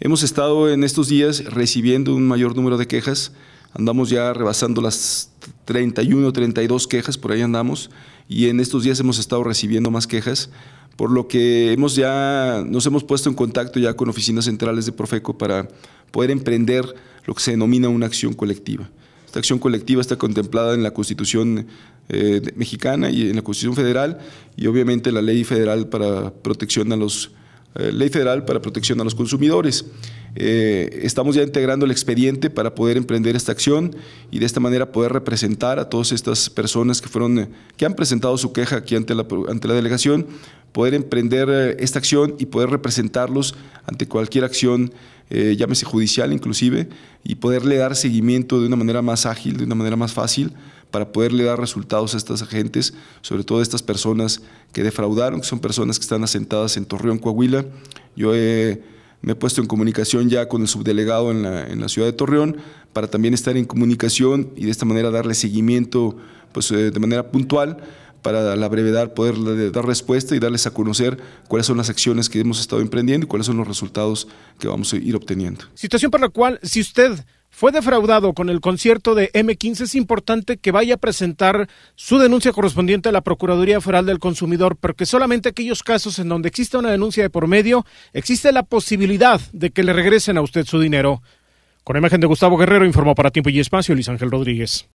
Hemos estado en estos días recibiendo un mayor número de quejas, andamos ya rebasando las 31 32 quejas, por ahí andamos, y en estos días hemos estado recibiendo más quejas, por lo que hemos ya, nos hemos puesto en contacto ya con oficinas centrales de Profeco para poder emprender lo que se denomina una acción colectiva. Esta acción colectiva está contemplada en la Constitución eh, mexicana y en la Constitución federal y obviamente la Ley Federal para Protección a los eh, ley Federal para Protección a los Consumidores. Eh, estamos ya integrando el expediente para poder emprender esta acción y de esta manera poder representar a todas estas personas que, eh, que han presentado su queja aquí ante la, delegación, poder emprender esta acción y poder representarlos ante cualquier acción, llámese judicial inclusive, y poderle dar seguimiento de una manera más ágil, de una manera más fácil para poderle dar resultados a estas agentes, sobre todo a estas personas que defraudaron, que son personas que están asentadas en Torreón, Coahuila. Yo me he puesto en comunicación ya con el subdelegado en la, ciudad de Torreón para también estar en comunicación y de esta manera darle seguimiento pues, eh, de manera puntual para la brevedad poder dar respuesta y darles a conocer cuáles son las acciones que hemos estado emprendiendo y cuáles son los resultados que vamos a ir obteniendo. Situación por la cual, si usted fue defraudado con el concierto de M15, es importante que vaya a presentar su denuncia correspondiente a la Procuraduría Federal del Consumidor, porque solamente aquellos casos en donde existe una denuncia de por medio, existe la posibilidad de que le regresen a usted su dinero. Con la imagen de Gustavo Guerrero, informó para Tiempo y Espacio Luis Ángel Rodríguez.